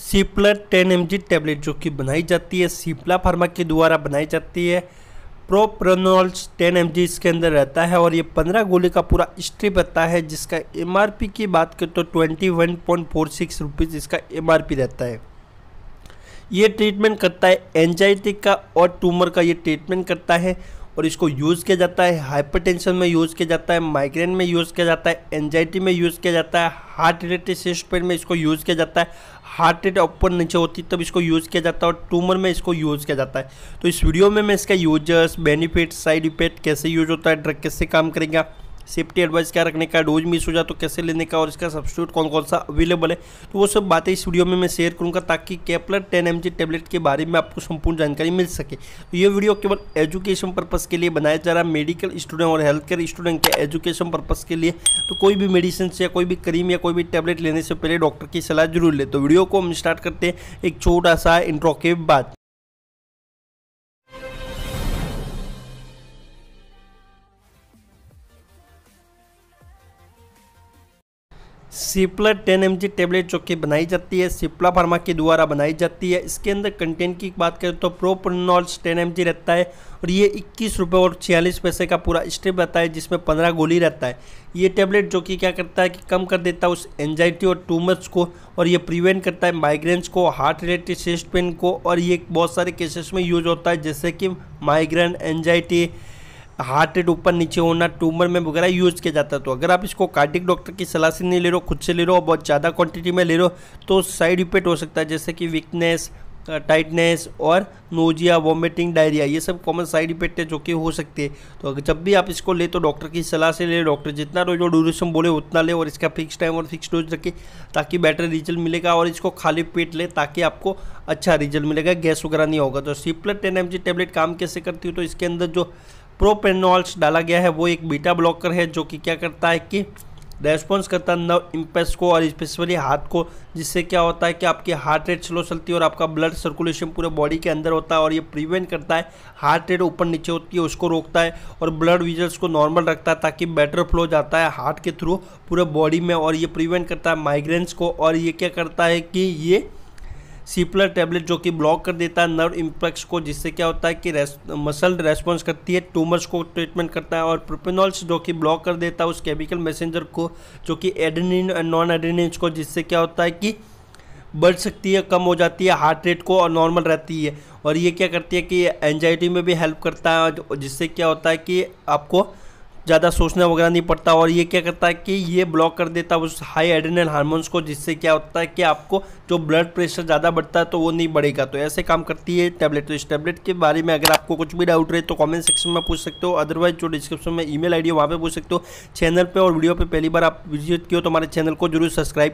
सिप्लर ten M tablet जो कि बनाई जाती है सिप्ला फार्मा के द्वारा बनाई जाती है प्रोप्रनोल्स टेन एम इसके अंदर रहता है और ये पंद्रह गोली का पूरा स्ट्रिप रहता है जिसका एम की बात करें तो twenty one point four six rupees इसका एम रहता है ये ट्रीटमेंट करता है एनजाइटी का और ट्यूमर का ये ट्रीटमेंट करता है और इसको यूज़ किया जाता है हाइपरटेंशन में यूज़ किया जाता है माइग्रेन में यूज़ किया जाता है एनजाइटी में यूज़ किया जाता है हार्ट रिलेटेड सिस्ट पेन में इसको यूज़ किया जाता है हार्ट रेट ऊपर नीचे होती तब इसको यूज़ किया जाता है और ट्यूमर में इसको यूज़ किया जाता है तो इस वीडियो में मैं इसका यूजर्स बेनिफिट साइड इफेक्ट कैसे यूज होता है ड्रग कैसे काम करेगा सेफ्टी एडवाइस क्या रखने का डोज मिस हो जाए तो कैसे लेने का और इसका सब्सिट्यूट कौन कौन सा अवेलेबल है तो वो सब बातें इस वीडियो में मैं शेयर करूँगा ताकि कैपलर टेन एम टेबलेट के बारे में आपको संपूर्ण जानकारी मिल सके तो ये वीडियो केवल एजुकेशन पर्पज़ के लिए बनाया जा रहा है मेडिकल स्टूडेंट और हेल्थ केयर स्टूडेंट के एजुकेशन पर्पज़ के लिए तो कोई भी मेडिसिन या कोई भी क्रीम या कोई भी टैबलेट लेने से पहले डॉक्टर की सलाह जरूर ले तो वीडियो को हम स्टार्ट करते हैं एक छोटा सा इंट्रो के बाद सिप्ला टेन एम टेबलेट जो कि बनाई जाती है सिप्ला फार्मा के द्वारा बनाई जाती है इसके अंदर कंटेंट की बात करें तो प्रोपनॉल्स टेन एम रहता है और ये इक्कीस रुपये और छियालीस पैसे का पूरा स्ट्रिप रहता है जिसमें पंद्रह गोली रहता है ये टेबलेट जो कि क्या करता है कि कम कर देता है उस एनजाइटी और ट्यूमर्स को और ये प्रिवेंट करता है माइग्रेन्स को हार्ट रिलेटेड चेस्ट पेन को और ये बहुत सारे केसेस में यूज होता है जैसे कि माइग्रेन एनजाइटी हार्ट रेट ऊपर नीचे होना ट्यूमर में वगैरह यूज़ किया जाता है तो अगर आप इसको कार्डिक डॉक्टर की सलाह से नहीं ले रहे हो खुद से ले रहे हो बहुत ज़्यादा क्वांटिटी में ले रहे हो तो साइड इफेक्ट हो सकता है जैसे कि वीकनेस टाइटनेस और नोजिया वॉमिटिंग डायरिया ये सब कॉमन साइड इफेक्ट है जो कि हो सकते हैं तो अगर जब भी आप इसको ले तो डॉक्टर की सलाह से ले डॉक्टर जितना रोज और ड्यूरेशन बोले उतना ले और इसका फिक्स टाइम और फिक्स डोज रखे ताकि बेटर रिजल्ट मिलेगा और इसको खाली पेट ले ताकि आपको अच्छा रिजल्ट मिलेगा गैस वगैरह नहीं होगा तो सिप्लट टेन एम टेबलेट काम कैसे करती हो तो इसके अंदर जो प्रोपेनॉल्स डाला गया है वो एक बीटा ब्लॉकर है जो कि क्या करता है कि रेस्पॉन्स करता है नव इम्पेस को और स्पेशली हार्ट को जिससे क्या होता है कि आपकी हार्ट रेट स्लो चलती है और आपका ब्लड सर्कुलेशन पूरे बॉडी के अंदर होता है और ये प्रिवेंट करता है हार्ट रेट ऊपर नीचे होती है उसको रोकता है और ब्लड विजल्स को नॉर्मल रखता है ताकि बेटर फ्लो जाता है हार्ट के थ्रू पूरे बॉडी में और ये प्रिवेंट करता है माइग्रेन्स को और ये क्या करता है कि ये सीपलर टैबलेट जो कि ब्लॉक कर देता है नर्व इम्पैक्स को जिससे क्या होता है कि मसल रेस्पॉन्स करती है ट्यूमर्स को ट्रीटमेंट करता है और प्रोपेनॉल्स जो कि ब्लॉक कर देता है उस केमिकल मैसेंजर को जो कि एडनिन और नॉन एड्रेनिन को जिससे क्या होता है कि बढ़ सकती है कम हो जाती है हार्ट रेट को और नॉर्मल रहती है और ये क्या करती है कि एनजाइटी में भी हेल्प करता है जिससे क्या होता है कि आपको ज़्यादा सोचना वगैरह नहीं पड़ता और ये क्या करता है कि ये ब्लॉक कर देता है उस हाई एडिनल हार्मोन्स को जिससे क्या होता है कि आपको जो ब्लड प्रेशर ज़्यादा बढ़ता है तो वो नहीं बढ़ेगा तो ऐसे काम करती है टैबलेट तो इस टैबलेट के बारे में अगर आपको कुछ भी डाउट रहे तो कॉमेंट सेक्शन में पूछ सकते हो अदरवाइज जो डिस्क्रिप्शन में ई मेल आई डी वहाँ पर पूछ सकते हो चैनल पर और वीडियो पर पहली बार आप विजिट किया तो हमारे चैनल को जरूर सब्सक्राइब